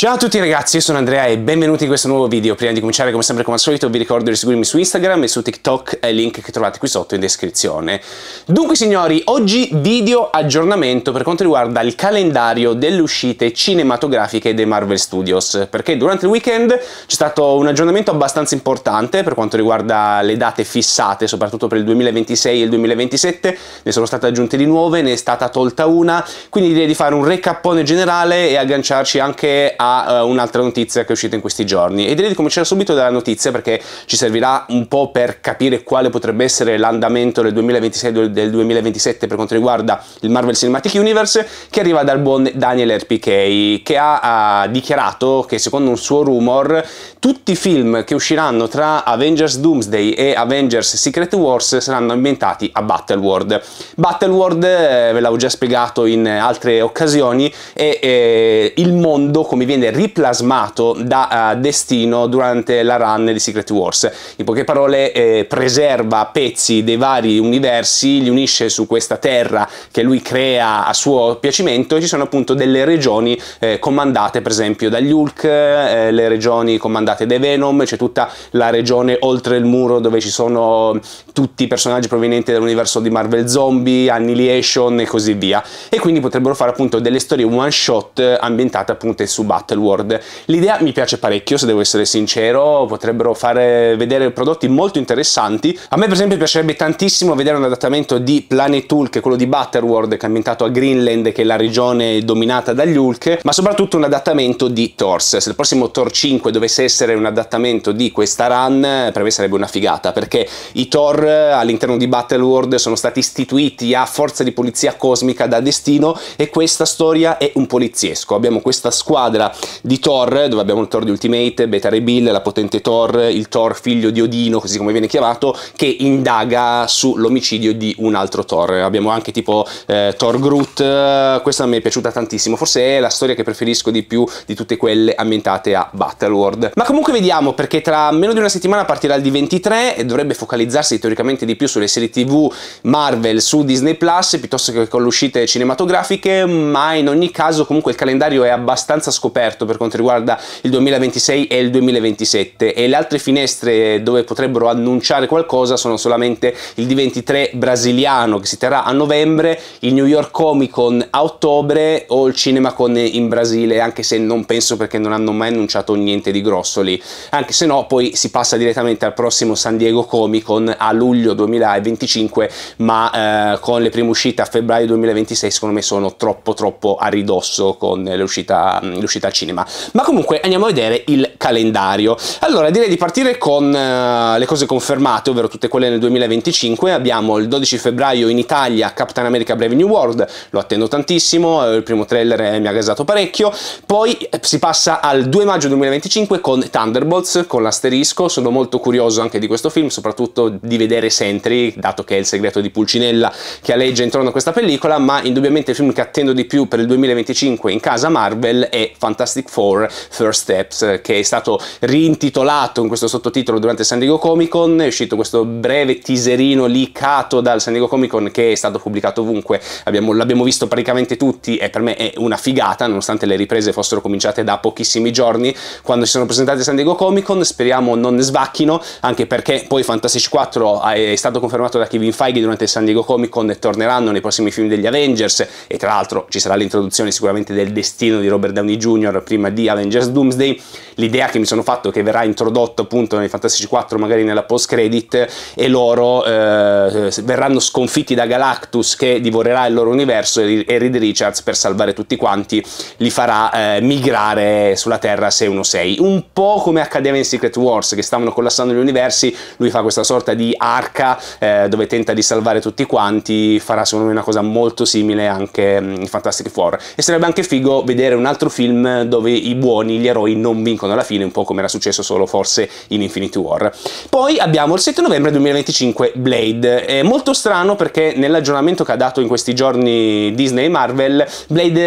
Ciao a tutti ragazzi, io sono Andrea e benvenuti in questo nuovo video. Prima di cominciare, come sempre, come al solito, vi ricordo di seguirmi su Instagram e su TikTok, è il link che trovate qui sotto in descrizione. Dunque signori, oggi video aggiornamento per quanto riguarda il calendario delle uscite cinematografiche dei Marvel Studios, perché durante il weekend c'è stato un aggiornamento abbastanza importante per quanto riguarda le date fissate, soprattutto per il 2026 e il 2027, ne sono state aggiunte di nuove, ne è stata tolta una, quindi direi di fare un recapone generale e agganciarci anche a uh, un'altra notizia che è uscita in questi giorni e direi di cominciare subito dalla notizia perché ci servirà un po' per capire quale potrebbe essere l'andamento del 2026 del 2027 per quanto riguarda il Marvel Cinematic Universe che arriva dal buon Daniel RPK che ha, ha dichiarato che secondo un suo rumor tutti i film che usciranno tra Avengers Doomsday e Avengers Secret Wars saranno ambientati a Battleworld Battleworld eh, ve l'avevo già spiegato in altre occasioni è, è eh, il mondo come viene riplasmato da uh, Destino durante la run di Secret Wars. In poche parole eh, preserva pezzi dei vari universi, li unisce su questa terra che lui crea a suo piacimento e ci sono appunto delle regioni eh, comandate per esempio dagli Hulk, eh, le regioni comandate dai Venom, c'è tutta la regione oltre il muro dove ci sono tutti i personaggi provenienti dall'universo di Marvel Zombie, Annihilation e così via. E quindi potrebbero fare appunto delle storie one shot eh, ambientate appunto su Batman Battleworld. L'idea mi piace parecchio, se devo essere sincero, potrebbero fare vedere prodotti molto interessanti. A me per esempio piacerebbe tantissimo vedere un adattamento di Planet Hulk, quello di Battleworld, che è ambientato a Greenland, che è la regione dominata dagli Hulk, ma soprattutto un adattamento di Thors. Se il prossimo Thor 5 dovesse essere un adattamento di questa run, per me sarebbe una figata, perché i Thor eh, all'interno di Battleworld sono stati istituiti a forza di polizia cosmica da destino e questa storia è un poliziesco. Abbiamo questa squadra di Thor, dove abbiamo il Thor di Ultimate, Beta Rebill, la potente Thor, il Thor figlio di Odino, così come viene chiamato, che indaga sull'omicidio di un altro Thor. Abbiamo anche tipo eh, Thor Groot, eh, questa mi è piaciuta tantissimo, forse è la storia che preferisco di più di tutte quelle ambientate a Battleworld. Ma comunque vediamo, perché tra meno di una settimana partirà il D23 e dovrebbe focalizzarsi teoricamente di più sulle serie TV Marvel su Disney Plus piuttosto che con le uscite cinematografiche, ma in ogni caso comunque il calendario è abbastanza scoperto aperto per quanto riguarda il 2026 e il 2027 e le altre finestre dove potrebbero annunciare qualcosa sono solamente il D23 brasiliano che si terrà a novembre, il New York Comic Con a ottobre o il Cinema Con in Brasile, anche se non penso perché non hanno mai annunciato niente di grosso lì, anche se no poi si passa direttamente al prossimo San Diego Comic Con a luglio 2025, ma eh, con le prime uscite a febbraio 2026 secondo me sono troppo troppo a ridosso con l'uscita, mm, l'uscita al cinema. Ma comunque andiamo a vedere il calendario. Allora direi di partire con uh, le cose confermate, ovvero tutte quelle nel 2025. Abbiamo il 12 febbraio in Italia Captain America Brave New World, lo attendo tantissimo, eh, il primo trailer eh, mi ha gasato parecchio. Poi si passa al 2 maggio 2025 con Thunderbolts, con l'asterisco, sono molto curioso anche di questo film, soprattutto di vedere Sentry, dato che è il segreto di Pulcinella che alleggia intorno a questa pellicola, ma indubbiamente il film che attendo di più per il 2025 in casa Marvel è Fantastico. Fantastic Four First Steps, eh, che è stato rintitolato in questo sottotitolo durante San Diego Comic Con, è uscito questo breve teaserino licato dal San Diego Comic Con che è stato pubblicato ovunque, Abbiamo, l'abbiamo visto praticamente tutti e per me è una figata, nonostante le riprese fossero cominciate da pochissimi giorni quando si sono presentati a San Diego Comic Con, speriamo non ne svacchino, anche perché poi Fantastic 4 è stato confermato da Kevin Feige durante San Diego Comic Con e torneranno nei prossimi film degli Avengers e tra l'altro ci sarà l'introduzione sicuramente del destino di Robert Downey Jr Jr. prima di Avengers Doomsday, l'idea che mi sono fatto che verrà introdotto appunto nei Fantastici 4 magari nella post credit e loro eh, eh, verranno sconfitti da Galactus che divorerà il loro universo e Reed Richards per salvare tutti quanti li farà eh, migrare sulla Terra 616 un po' come accadeva in Secret Wars che stavano collassando gli universi lui fa questa sorta di arca eh, dove tenta di salvare tutti quanti farà secondo me una cosa molto simile anche mm, in Fantastic Four e sarebbe anche figo vedere un altro film dove i buoni, gli eroi non vincono alla fine, un po' come era successo solo forse in Infinity War. Poi abbiamo il 7 novembre 2025 Blade, è molto strano perché nell'aggiornamento che ha dato in questi giorni Disney e Marvel, Blade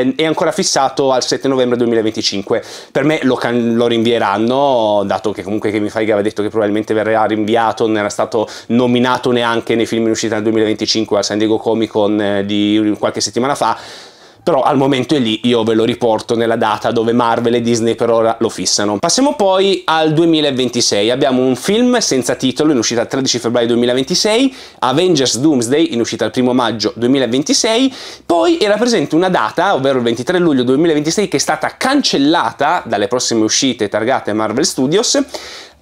eh, è ancora fissato al 7 novembre 2025, per me lo, can- lo rinvieranno, dato che comunque mi fai aveva detto che probabilmente verrà rinviato, non era stato nominato neanche nei film in uscita nel 2025 al San Diego Comic Con eh, di qualche settimana fa, però al momento è lì, io ve lo riporto nella data dove Marvel e Disney per ora lo fissano. Passiamo poi al 2026, abbiamo un film senza titolo in uscita il 13 febbraio 2026, Avengers Doomsday in uscita il 1 maggio 2026, poi era presente una data, ovvero il 23 luglio 2026, che è stata cancellata dalle prossime uscite targate Marvel Studios,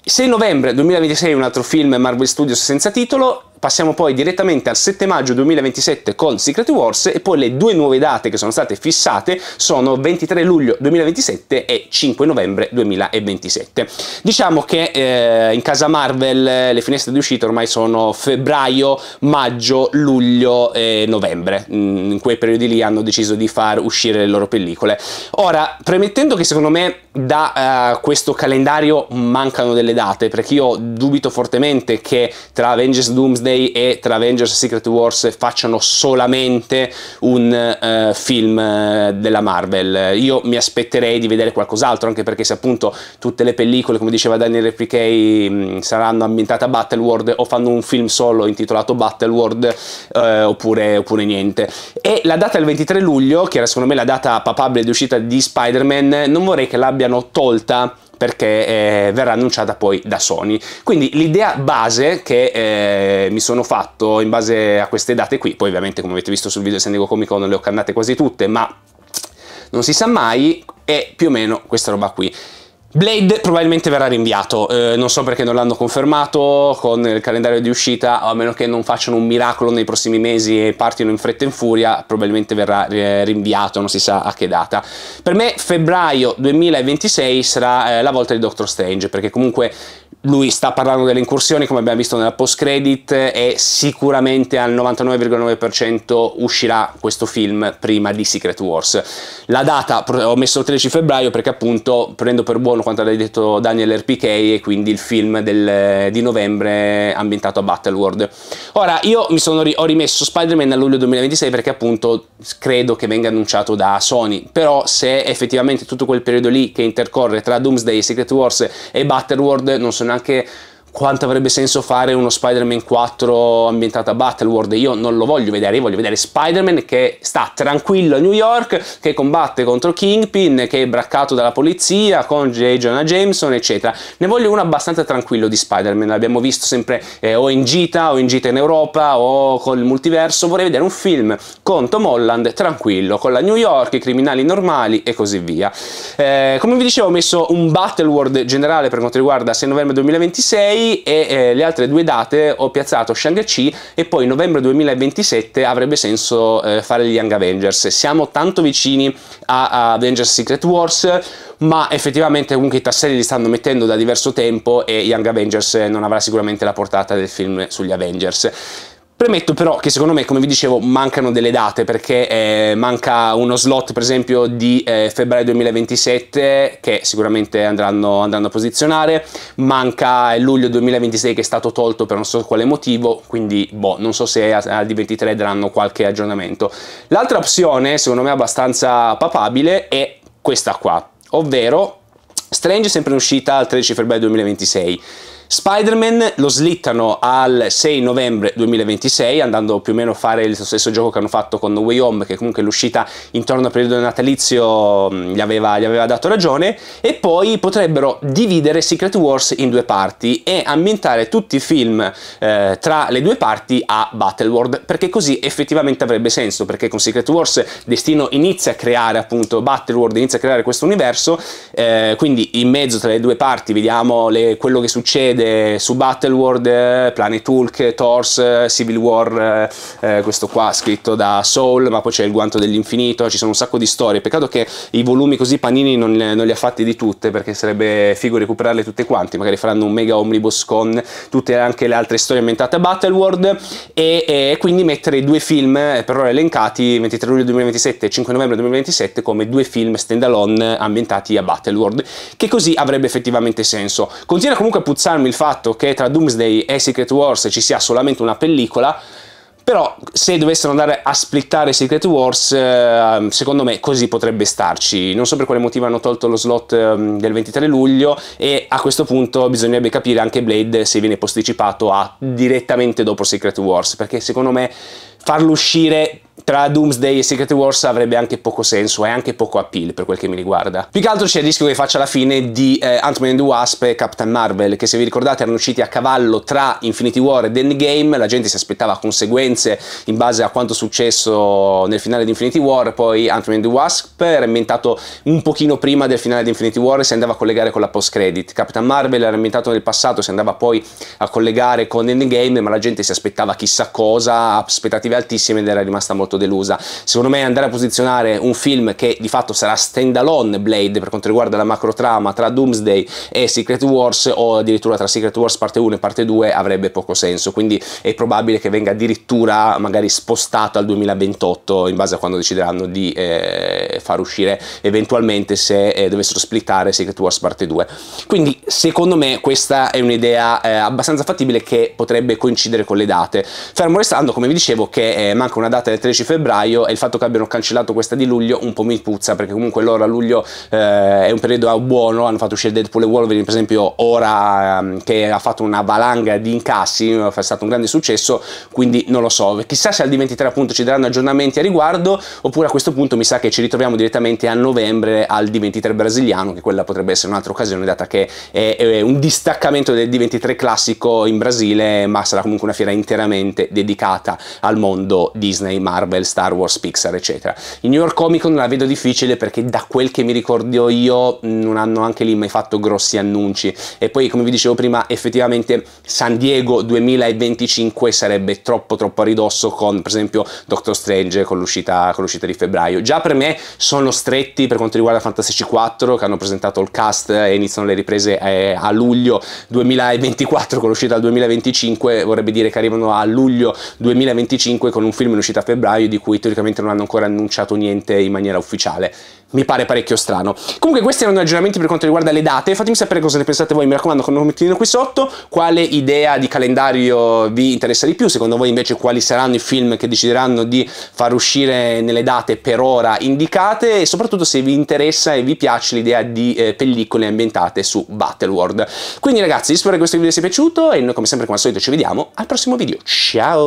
6 novembre 2026 un altro film Marvel Studios senza titolo Passiamo poi direttamente al 7 maggio 2027 con Secret Wars e poi le due nuove date che sono state fissate sono 23 luglio 2027 e 5 novembre 2027. Diciamo che eh, in casa Marvel eh, le finestre di uscita ormai sono febbraio, maggio, luglio e novembre. Mm, in quei periodi lì hanno deciso di far uscire le loro pellicole. Ora, premettendo che secondo me da uh, questo calendario mancano delle date, perché io dubito fortemente che tra Avengers Doomsday Holiday e tra Avengers e Secret Wars facciano solamente un uh, film eh, della Marvel. Io mi aspetterei di vedere qualcos'altro, anche perché se appunto tutte le pellicole, come diceva Daniel Replicay, mm, saranno ambientate a Battleworld o fanno un film solo intitolato Battleworld World eh, oppure, oppure, niente. E la data del 23 luglio, che era secondo me la data papabile di uscita di Spider-Man, non vorrei che l'abbiano tolta perché eh, verrà annunciata poi da Sony. Quindi l'idea base che eh, mi sono fatto in base a queste date qui, poi ovviamente come avete visto sul video di San Diego Comic Con le ho cannate quasi tutte, ma non si sa mai, è più o meno questa roba qui. Blade probabilmente verrà rinviato, eh, non so perché non l'hanno confermato con il calendario di uscita, a meno che non facciano un miracolo nei prossimi mesi e partino in fretta e in furia, probabilmente verrà eh, rinviato, non si sa a che data. Per me febbraio 2026 sarà eh, la volta di Doctor Strange, perché comunque lui sta parlando delle incursioni, come abbiamo visto nella post credit, e sicuramente al 99,9% uscirà questo film prima di Secret Wars. La data ho messo il 13 febbraio perché appunto prendo per buono quanto aveva detto Daniel RPK e quindi il film del, di novembre ambientato a Battle World. Ora io mi sono ri ho rimesso Spider-Man a luglio 2026 perché appunto credo che venga annunciato da Sony, però se effettivamente tutto quel periodo lì che intercorre tra Doomsday, Secret Wars e Battle World non sono anche quanto avrebbe senso fare uno Spider-Man 4 ambientato a Battleworld? Io non lo voglio vedere, io voglio vedere Spider-Man che sta tranquillo a New York, che combatte contro Kingpin, che è braccato dalla polizia, con J. Jonah Jameson, eccetera. Ne voglio uno abbastanza tranquillo di Spider-Man, l'abbiamo visto sempre eh, o in gita, o in gita in Europa, o col multiverso. Vorrei vedere un film con Tom Holland tranquillo, con la New York, i criminali normali e così via. Eh, come vi dicevo ho messo un Battleworld generale per quanto riguarda 6 novembre 2026, e eh, le altre due date ho piazzato Shang-Chi e poi novembre 2027 avrebbe senso eh, fare gli Young Avengers. Siamo tanto vicini a, a Avengers Secret Wars, ma effettivamente comunque i tasselli li stanno mettendo da diverso tempo e Young Avengers non avrà sicuramente la portata del film sugli Avengers. Premetto però che secondo me, come vi dicevo, mancano delle date perché eh, manca uno slot per esempio di eh, febbraio 2027 che sicuramente andranno, andranno, a posizionare, manca luglio 2026 che è stato tolto per non so quale motivo, quindi boh, non so se al D23 daranno qualche aggiornamento. L'altra opzione, secondo me abbastanza papabile, è questa qua, ovvero Strange è sempre in uscita il 13 febbraio 2026. Spider-Man lo slittano al 6 novembre 2026, andando più o meno a fare lo stesso gioco che hanno fatto con Way Home, che comunque l'uscita intorno al periodo natalizio mm, gli aveva, gli aveva dato ragione, e poi potrebbero dividere Secret Wars in due parti e ambientare tutti i film eh, tra le due parti a Battle World, perché così effettivamente avrebbe senso, perché con Secret Wars Destino inizia a creare appunto Battle World, inizia a creare questo universo, eh, quindi in mezzo tra le due parti vediamo le, quello che succede succede eh, su Battleworld, eh, Planet Hulk, Thors, eh, Civil War, eh, questo qua scritto da Soul, ma poi c'è il guanto dell'infinito, ci sono un sacco di storie, peccato che i volumi così Panini non, non li ha fatti di tutte perché sarebbe figo recuperarle tutte quante, magari faranno un mega omnibus con tutte anche le altre storie ambientate a Battleworld e, e quindi mettere i due film però elencati 23 luglio 2027 e 5 novembre 2027 come due film standalone ambientati a Battleworld, che così avrebbe effettivamente senso. Continua comunque a puzzarmi il fatto che tra Doomsday e Secret Wars ci sia solamente una pellicola, però se dovessero andare a splittare Secret Wars, ehm, secondo me così potrebbe starci. Non so per quale motivo hanno tolto lo slot ehm, del 23 luglio e a questo punto bisognerebbe capire anche Blade se viene posticipato a direttamente dopo Secret Wars, perché secondo me farlo uscire tra Doomsday e Secret Wars avrebbe anche poco senso e anche poco appeal per quel che mi riguarda. Più che altro c'è il rischio che faccia la fine di eh, Ant-Man and the Wasp e Captain Marvel, che se vi ricordate erano usciti a cavallo tra Infinity War ed Endgame, la gente si aspettava conseguenze in base a quanto successo nel finale di Infinity War, poi Ant-Man and the Wasp era inventato un pochino prima del finale di Infinity War e si andava a collegare con la post-credit. Captain Marvel era inventato nel passato, si andava poi a collegare con Endgame, ma la gente si aspettava chissà cosa, aspettative altissime ed era rimasta molto molto delusa. Secondo me andare a posizionare un film che di fatto sarà stand alone Blade per quanto riguarda la macro trama tra Doomsday e Secret Wars o addirittura tra Secret Wars parte 1 e parte 2 avrebbe poco senso, quindi è probabile che venga addirittura magari spostato al 2028 in base a quando decideranno di eh, far uscire eventualmente se eh, dovessero splittare Secret Wars parte 2. Quindi secondo me questa è un'idea eh, abbastanza fattibile che potrebbe coincidere con le date. Fermo restando, come vi dicevo, che eh, manca una data del 13 11 febbraio e il fatto che abbiano cancellato questa di luglio un po' mi puzza perché comunque loro a luglio eh, è un periodo buono, hanno fatto uscire Deadpool e Wolverine per esempio ora eh, che ha fatto una valanga di incassi, eh, è stato un grande successo, quindi non lo so, chissà se al 23 appunto ci daranno aggiornamenti a riguardo oppure a questo punto mi sa che ci ritroviamo direttamente a novembre al D23 brasiliano che quella potrebbe essere un'altra occasione data che è, è un distaccamento del D23 classico in Brasile ma sarà comunque una fiera interamente dedicata al mondo Disney Marvel Marvel, Star Wars, Pixar, eccetera. Il New York Comic Con la vedo difficile perché da quel che mi ricordo io mm, non hanno anche lì mai fatto grossi annunci. E poi, come vi dicevo prima, effettivamente San Diego 2025 sarebbe troppo troppo a ridosso con, per esempio, Doctor Strange con l'uscita, con l'uscita di febbraio. Già per me sono stretti per quanto riguarda Fantasy 4 che hanno presentato il cast e iniziano le riprese eh, a luglio 2024 con l'uscita del 2025, vorrebbe dire che arrivano a luglio 2025 con un film in uscita a febbraio febbraio di cui teoricamente non hanno ancora annunciato niente in maniera ufficiale. Mi pare parecchio strano. Comunque questi erano gli aggiornamenti per quanto riguarda le date, fatemi sapere cosa ne pensate voi, mi raccomando con un commentino qui sotto, quale idea di calendario vi interessa di più, secondo voi invece quali saranno i film che decideranno di far uscire nelle date per ora indicate e soprattutto se vi interessa e vi piace l'idea di eh, pellicole ambientate su Battle World. Quindi ragazzi, spero che questo video vi sia piaciuto e noi come sempre come al solito ci vediamo al prossimo video. Ciao!